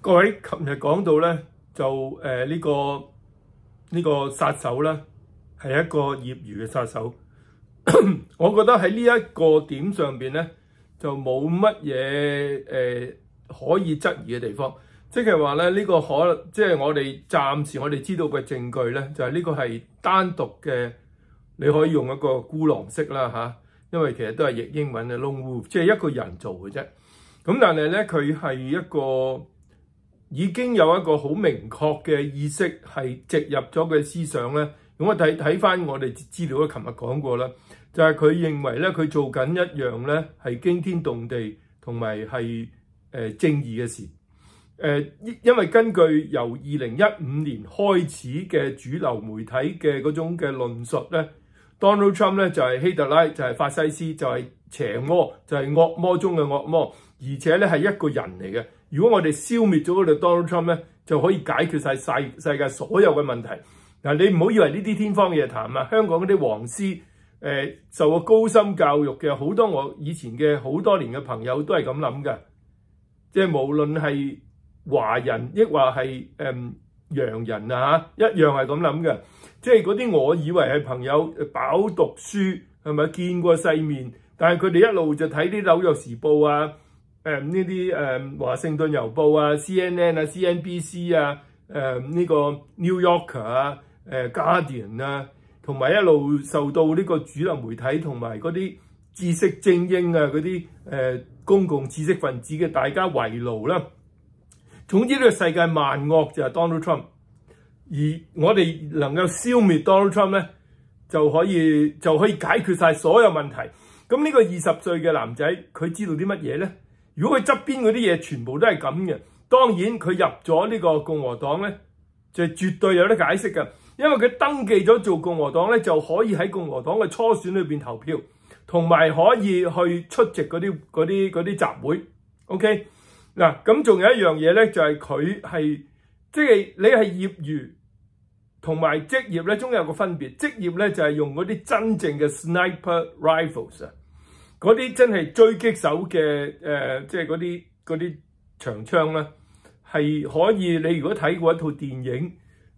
各位，琴日講到咧，就誒呢個呢個殺手咧，係一個業餘嘅殺手。我覺得喺呢一個點上邊咧，就冇乜嘢誒可以質疑嘅地方。即係話咧，呢個可即係我哋暫時我哋知道嘅證據咧，就係呢個係單獨嘅，你可以用一個孤狼式啦嚇。因為其實都係譯英文嘅 l o n e wolf，即係一個人做嘅啫。咁但係咧，佢係一個。已經有一個好明確嘅意識係植入咗嘅思想咧，咁我睇睇翻我哋資料咧，琴日講過啦，就係佢認為咧，佢做緊一樣咧係驚天動地同埋係誒正義嘅事，誒，因為根據由二零一五年開始嘅主流媒體嘅嗰種嘅論述咧，Donald Trump 咧就係希特拉，就係法西斯，就係邪魔，就係惡魔中嘅惡魔，而且咧係一個人嚟嘅。如果我哋消滅咗嗰度 Donald Trump 咧，就可以解決晒世世界所有嘅問題。嗱，你唔好以為呢啲天方夜談啊！香港嗰啲黃絲，誒受過高深教育嘅，好多我以前嘅好多年嘅朋友都係咁諗嘅，即係無論係華人亦或係誒洋人啊嚇，一樣係咁諗嘅。即係嗰啲我以為係朋友飽讀書係咪見過世面？但係佢哋一路就睇啲紐約時報啊！誒呢啲誒華盛頓郵報啊、C N N 啊、C N B C 啊、誒呢個 New Yorker 啊、誒 Guardian 啊，同埋一路受到呢個主流媒體同埋嗰啲知識精英啊、嗰啲誒公共知識分子嘅大家圍爐啦。總之呢個世界萬惡就係 Donald Trump，而我哋能夠消滅 Donald Trump 咧，就可以就可以解決晒所有問題。咁呢個二十歲嘅男仔，佢知道啲乜嘢咧？如果佢側邊嗰啲嘢全部都係咁嘅，當然佢入咗呢個共和黨咧，就絕對有得解釋嘅。因為佢登記咗做共和黨咧，就可以喺共和黨嘅初選裏邊投票，同埋可以去出席嗰啲嗰啲嗰啲集會。OK，嗱咁仲有一樣嘢咧，就係佢係即係你係業餘同埋職業咧，總有個分別。職業咧就係用嗰啲真正嘅 sniper rifles 啊。嗰啲真係追擊手嘅誒，即係嗰啲嗰啲長槍啦，係可以你如果睇過一套電影，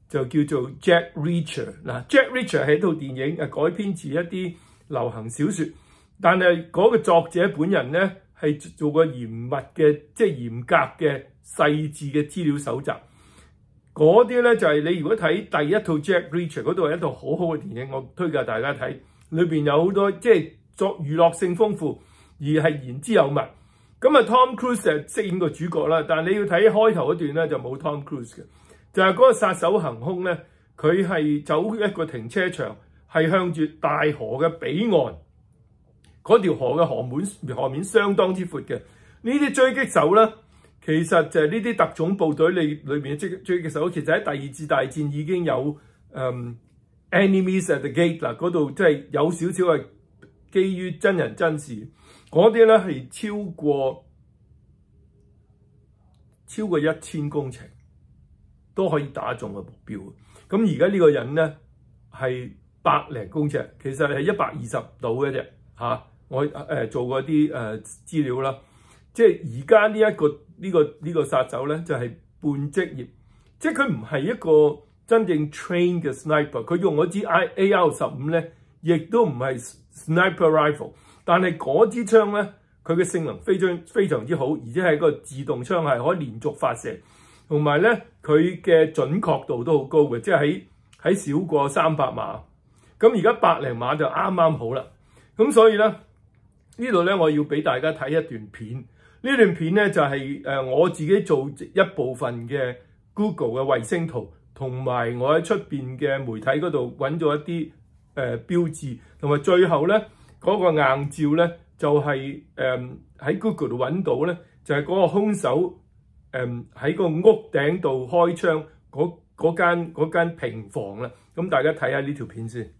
就叫做 Jack Reacher 嗱，Jack Reacher 係一套電影，改編自一啲流行小説，但係嗰個作者本人咧係做過嚴密嘅，即係嚴格嘅細緻嘅資料搜集。嗰啲咧就係你如果睇第一套 Jack Reacher，嗰度係一套好好嘅電影，我推介大家睇，裏邊有好多即係。作娛樂性豐富，而係言之有物。咁啊，Tom Cruise 係飾演個主角啦。但你要睇開頭嗰段咧，就冇 Tom Cruise 嘅。就係嗰個殺手行凶咧，佢係走一個停車場，係向住大河嘅彼岸。嗰條河嘅河滿河面相當之闊嘅。呢啲追擊手咧，其實就係呢啲特種部隊裏裏面嘅追追擊手。其實喺第二次大戰已經有誒 Enemies at the Gate 啦。嗰度即係有少少嘅。基於真人真事，嗰啲咧係超過超過一千工程都可以打中嘅目標。咁而家呢個人咧係百零公尺，其實係一百二十度嘅啫。吓。我誒做過啲诶資料啦，即係而家呢一個呢个呢个殺手咧就係半職業，即係佢唔係一個真正 train 嘅 sniper，佢用嗰支 i a L 十五咧。亦都唔系 sniper rifle，但系嗰支枪咧，佢嘅性能非常非常之好，而且系个自动枪系可以连续发射，同埋咧佢嘅准确度都好高嘅，即系喺喺少过三百码，咁而家百零码就啱啱好啦。咁所以咧呢度咧，我要俾大家睇一段片，呢段片咧就系诶我自己做一部分嘅 Google 嘅卫星图，同埋我喺出边嘅媒体嗰度揾咗一啲。誒標誌，同埋最後咧嗰個硬照咧，就係誒喺 Google 度揾到咧，就係嗰個兇手誒喺個屋頂度開槍嗰嗰間嗰平房啦。咁大家睇下呢條片先。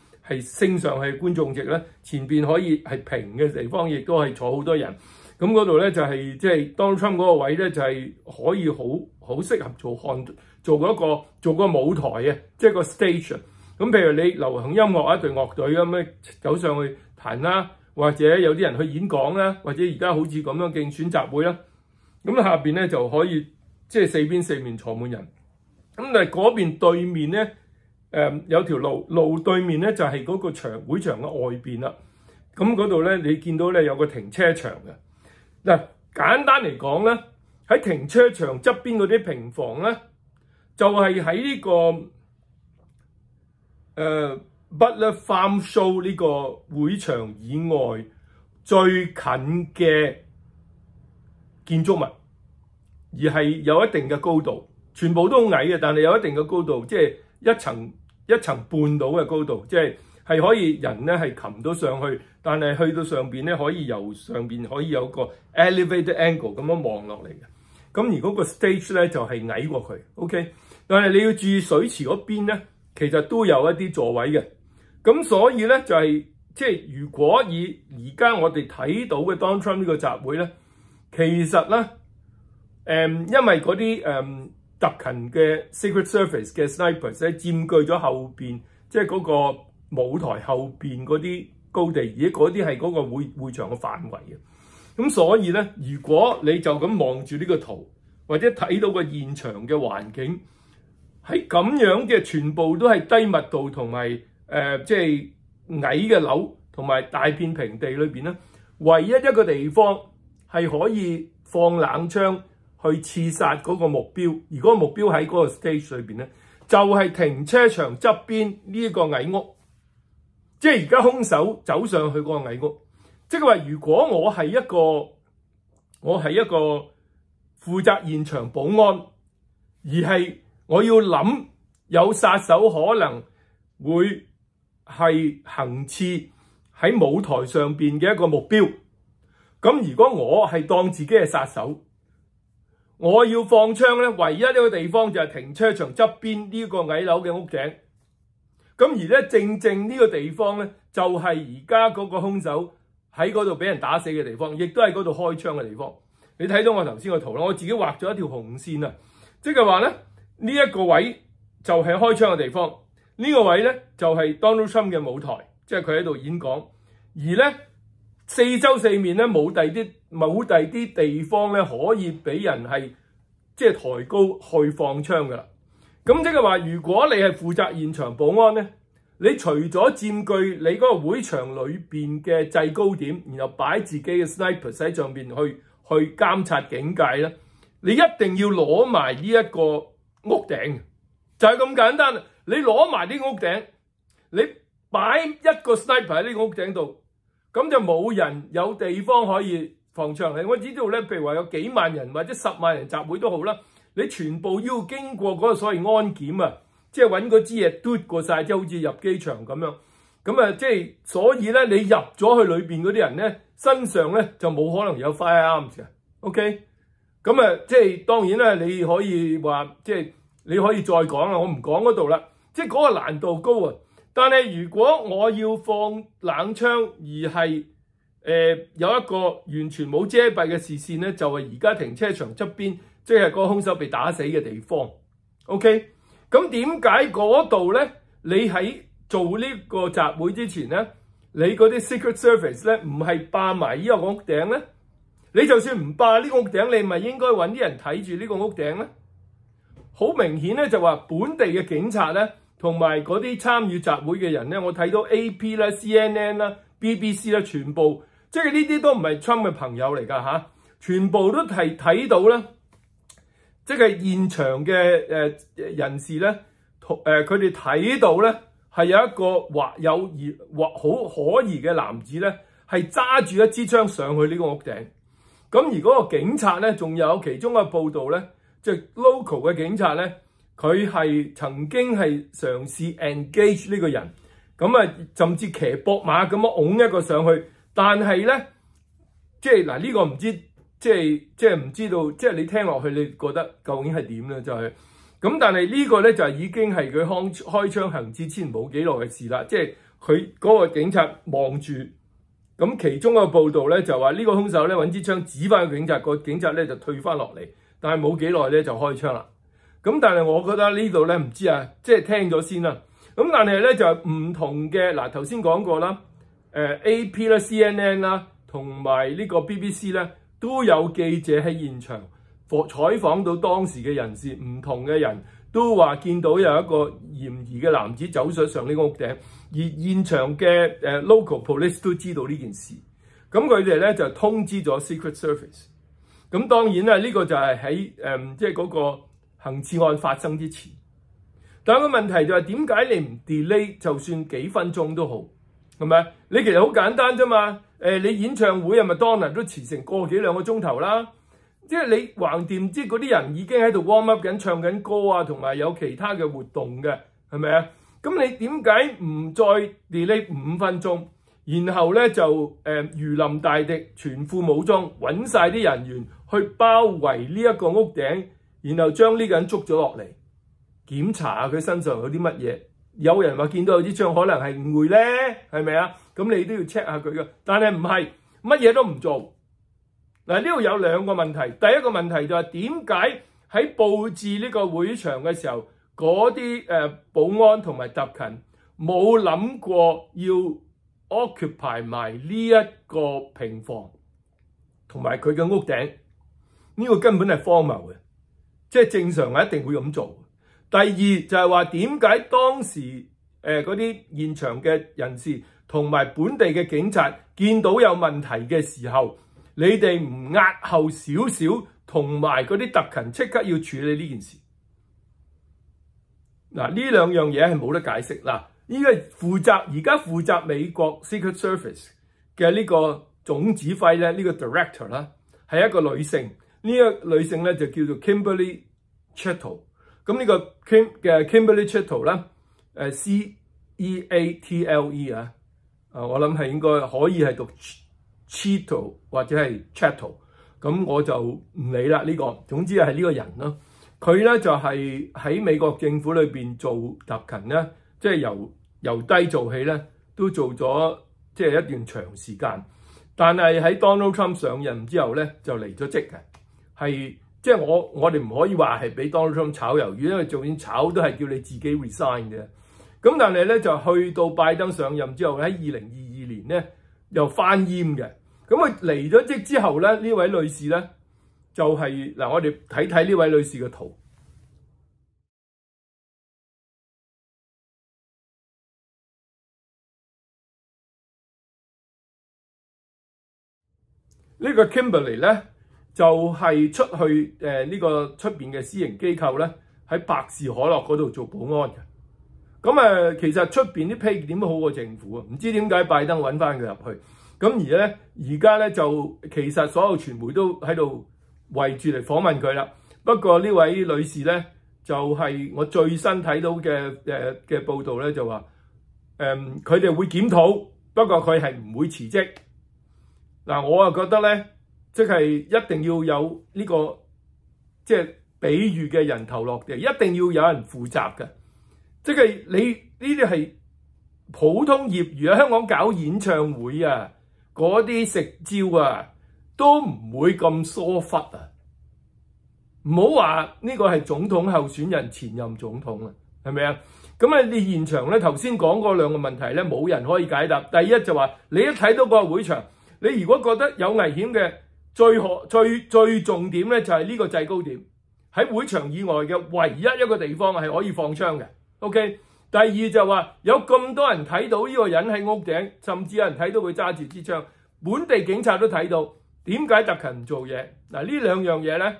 係升上去觀眾席咧，前邊可以係平嘅地方，亦都係坐好多人。咁嗰度咧就係即係當場嗰個位咧，就係可以好好適合做看做一個做個舞台啊，即係個 s t a o n 咁譬如你流行音樂一隊樂隊咁咧走上去彈啦，或者有啲人去演講啦，或者而家好似咁樣競選集會啦。咁下邊咧就可以即係四邊四面坐滿人。咁但係嗰邊對面咧。誒有條路，路對面咧就係嗰個場會場嘅外邊啦。咁嗰度咧，你見到咧有個停車場嘅。嗱，簡單嚟講咧，喺停車場側邊嗰啲平房咧，就係喺呢個誒 Butler Farm Show 呢個會場以外最近嘅建築物，而係有一定嘅高度。全部都好矮嘅，但係有一定嘅高度，即係一層。一層半島嘅高度，即系係可以人咧係擒到上去，但系去到上邊咧可以由上邊可以有個 elevated angle 咁樣望落嚟嘅。咁如果個 stage 咧就係矮過佢，OK。但係你要注意水池嗰邊咧，其實都有一啲座位嘅。咁所以咧就係即係如果以而家我哋睇到嘅 Donald Trump 呢個集會咧，其實咧誒，因為嗰啲誒。特勤嘅 Secret Service 嘅 Snipers 咧，佔據咗後邊，即係嗰個舞台後邊嗰啲高地，而且嗰啲係嗰個會會場嘅範圍嘅。咁所以咧，如果你就咁望住呢個圖，或者睇到個現場嘅環境，喺咁樣嘅，全部都係低密度同埋誒，即係矮嘅樓同埋大片平地裏邊咧，唯一一個地方係可以放冷槍。去刺殺嗰個目標，而個目標喺嗰個 stage 裏面咧，就係停車場側邊呢個矮屋，即係而家兇手走上去嗰個矮屋。即係話，如果我係一個，我係一個負責現場保安，而係我要諗有殺手可能會係行刺喺舞台上邊嘅一個目標。咁如果我係當自己係殺手。我要放槍咧，唯一呢個地方就係停車場側邊呢個矮樓嘅屋頂。咁而咧，正正呢個地方咧，就係而家嗰個兇手喺嗰度俾人打死嘅地方，亦都系嗰度開槍嘅地方。你睇到我頭先個圖啦，我自己畫咗一條紅線啊，即係話咧，呢一個位就係開槍嘅地方，呢個位咧就係 d o n a l d Trump 嘅舞台，即係佢喺度演講，而咧。四周四面咧冇第啲冇第啲地方咧可以俾人係即係抬高去放槍噶啦。咁即係話，如果你係負責現場保安咧，你除咗佔據你嗰個會場裏面嘅制高點，然後擺自己嘅 sniper 喺上面去去監察警戒咧，你一定要攞埋呢一個屋頂，就係咁簡單。你攞埋啲屋頂，你擺一個 sniper 喺呢屋頂度。咁就冇人有地方可以防長期。我知道咧，譬如話有幾萬人或者十萬人集會都好啦，你全部要經過嗰個所謂安檢啊，即係揾嗰支嘢嘟過晒，即係好似入機場咁樣。咁啊，即係所以咧，你入咗去裏面嗰啲人咧，身上咧就冇可能有 firearms 嘅。OK，咁啊，即係當然咧，你可以話即係你可以再講啊，我唔講嗰度啦。即係嗰個難度高啊！但系如果我要放冷槍，而係誒有一個完全冇遮蔽嘅視線咧，就係而家停車場側邊，即係個兇手被打死嘅地方。OK，咁點解嗰度咧？你喺做呢個集會之前咧，你嗰啲 secret service 咧唔係霸埋呢個屋頂咧？你就算唔霸呢個屋頂，你咪應該揾啲人睇住呢個屋頂咧？好明顯咧，就話本地嘅警察咧。同埋嗰啲參與集會嘅人咧，我睇到 A P 啦、C N N 啦、B B C 啦，全部即係呢啲都唔係 Trump 嘅朋友嚟㗎嚇，全部都係睇到咧，即係現場嘅誒人士咧，誒佢哋睇到咧係有一個或有疑或好可疑嘅男子咧，係揸住一支槍上去呢個屋頂。咁而嗰個警察咧，仲有其中嘅報道咧，即係 local 嘅警察咧。佢係曾經係嘗試 engage 呢個人，咁啊，甚至騎駁馬咁樣拱一個上去。但係咧，即係嗱，呢個唔知，即係即係唔知道，即係你聽落去，你覺得究竟係點咧？就係咁，但係呢個咧就已經係佢開開槍行之前冇幾耐嘅事啦。即係佢嗰個警察望住，咁其中個報道咧就話呢個兇手咧揾支槍指翻個警察，個警察咧就退翻落嚟，但係冇幾耐咧就開槍啦。咁但系我覺得呢度咧唔知啊，即係聽咗先啦。咁但係咧就係唔同嘅，嗱頭先講過啦，誒 A P 啦、C N N 啦，同埋呢個 B B C 咧，都有記者喺現場採訪到當時嘅人士。唔同嘅人都話見到有一個嫌疑嘅男子走上上呢個屋頂，而現場嘅誒 local police 都知道呢件事。咁佢哋咧就通知咗 Secret Service。咁當然啦，呢個就係喺誒即係嗰個。行刺案發生之前，但個問題就係點解你唔 delay 就算幾分鐘都好，係咪？你其實好簡單啫嘛。誒，你演唱會啊，麥當娜都遲成個幾兩個鐘頭啦。即係你橫掂，即係嗰啲人已經喺度 warm up 緊、唱緊歌啊，同埋有其他嘅活動嘅，係咪啊？咁你點解唔再 delay 五分鐘，然後咧就誒如臨大敵、全副武裝揾晒啲人員去包圍呢一個屋頂？然後將呢個人捉咗落嚟檢查下佢身上有啲乜嘢。有人話見到有支槍，可能係誤會咧，係咪啊？咁你都要 check 下佢噶。但係唔係乜嘢都唔做嗱？呢度有兩個問題。第一個問題就係點解喺佈置呢個會場嘅時候，嗰啲誒保安同埋特勤冇諗過要 occupy 埋呢一個平房同埋佢嘅屋頂？呢個根本係荒謬嘅。即係正常，我一定會咁做。第二就係話點解當時誒嗰啲現場嘅人士同埋本地嘅警察見到有問題嘅時候，你哋唔押後少少，同埋嗰啲特勤即刻要處理呢件事。嗱，呢兩樣嘢係冇得解釋。嗱，呢個負責而家負責美國 Secret Service 嘅呢個總指揮咧，呢個 director 啦，係一個女性。呢一個女性咧就叫做 Kimberly Chettle，咁呢個 Kim 嘅 Kimberly Chettle 咧，誒 C E A T L E 啊，啊我諗係應該可以係讀 Chettle 或者係 Chettle，咁我就唔理啦呢個。總之係呢個人咯，佢咧就係喺美國政府裏面做特勤咧，即係由由低做起咧，都做咗即係一段長時間。但係喺 Donald Trump 上任之後咧，就離咗職嘅。系即系我我哋唔可以话系俾 Trump 炒魷魚，因為做算炒都系叫你自己 resign 嘅。咁但系咧就去到拜登上任之後，喺二零二二年咧又翻煙嘅。咁佢嚟咗職之後咧，呢位女士咧就係嗱，我哋睇睇呢位女士嘅圖，呢個 Kimberly 咧。就係出去誒呢個出面嘅私營機構咧，喺百事可樂嗰度做保安嘅。咁誒，其實出面啲批點好過政府啊？唔知點解拜登揾翻佢入去。咁而咧，而家咧就其實所有傳媒都喺度圍住嚟訪問佢啦。不過呢位女士咧，就係我最新睇到嘅誒嘅報導咧，就話誒佢哋會檢討，不過佢係唔會辭職。嗱，我啊覺得咧。即係一定要有呢個即係比喻嘅人頭落地，一定要有人負責嘅。即係你呢啲係普通業餘喺香港搞演唱會啊，嗰啲食招啊都唔會咁疏忽啊！唔好話呢個係總統候選人、前任總統啊，係咪啊？咁啊，你現場咧頭先講嗰兩個問題咧，冇人可以解答。第一就話你一睇到個會場，你如果覺得有危險嘅，最可最最重點咧，就係呢個制高點喺會場以外嘅唯一一個地方係可以放槍嘅。OK，第二就話有咁多人睇到呢個人喺屋頂，甚至有人睇到佢揸住支槍，本地警察都睇到。點解特勤唔做嘢？嗱呢兩樣嘢咧，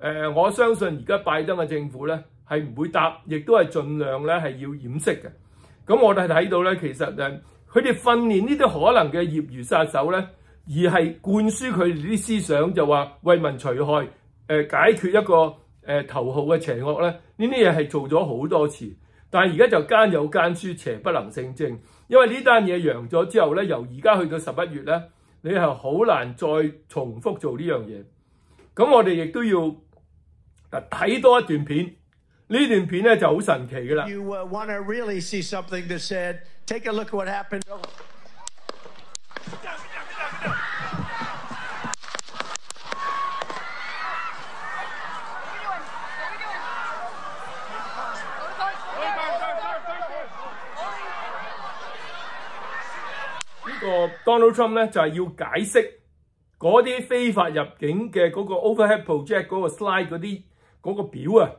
誒我相信而家拜登嘅政府咧係唔會答，亦都係盡量咧係要掩飾嘅。咁我哋睇到咧，其實诶，佢哋訓練呢啲可能嘅業餘殺手咧。而係灌輸佢哋啲思想，就話為民除害，誒解決一個誒頭號嘅邪惡咧。呢啲嘢係做咗好多次，但係而家就奸有奸書，邪不能勝正。因為呢單嘢揚咗之後咧，由而家去到十一月咧，你係好難再重複做呢樣嘢。咁我哋亦都要睇多一段片，呢段片咧就好神奇㗎啦。Donald Trump 咧就係要解釋嗰啲非法入境嘅嗰個 Overhead Project 嗰個 slide 嗰啲嗰個表啊，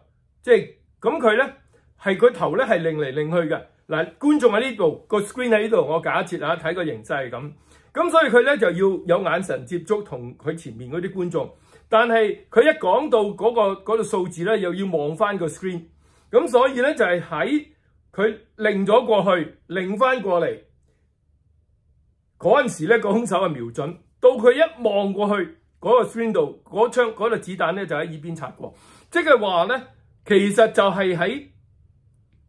即係咁佢咧係佢頭咧係擰嚟擰去嘅嗱，觀眾喺呢度個 screen 喺呢度，我假設啊睇個形勢咁，咁所以佢咧就要有眼神接觸同佢前面嗰啲觀眾，但係佢一講到嗰個嗰個數字咧又要望翻個 screen，咁所以咧就係喺佢擰咗過去擰翻過嚟。嗰陣時咧，個兇手係瞄準到佢一望過去嗰個 screen 度，嗰槍嗰粒子彈咧就喺耳邊擦過，即係話咧，其實就係喺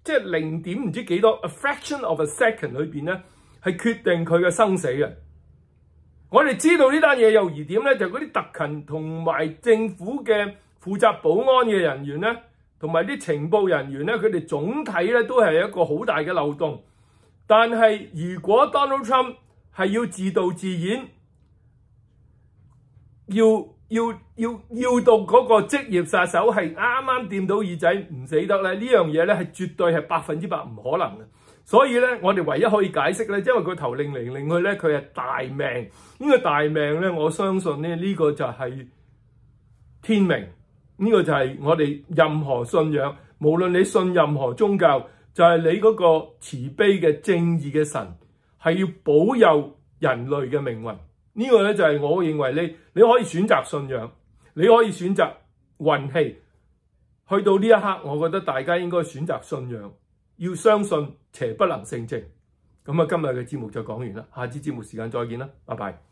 即係零點唔知幾多 a fraction of a second 裏邊咧，係決定佢嘅生死嘅。我哋知道呢單嘢又疑點咧，就係嗰啲特勤同埋政府嘅負責保安嘅人員咧，同埋啲情報人員咧，佢哋總體咧都係一個好大嘅漏洞。但係如果 Donald Trump 系要自導自演，要要要要到嗰個職業殺手係啱啱掂到耳仔唔死得咧？呢樣嘢咧係絕對係百分之百唔可能嘅。所以咧，我哋唯一可以解釋咧，因為佢頭令嚟令去咧，佢係大命。呢個大命咧，我相信咧，呢個就係天命。呢個就係我哋任何信仰，無論你信任何宗教，就係你嗰個慈悲嘅正義嘅神。系要保佑人類嘅命運，呢個咧就係我認為你你可以選擇信仰，你可以選擇運氣。去到呢一刻，我覺得大家應該選擇信仰，要相信邪不能勝正。咁啊，今日嘅節目就講完啦，下次節目時間再見啦，拜拜。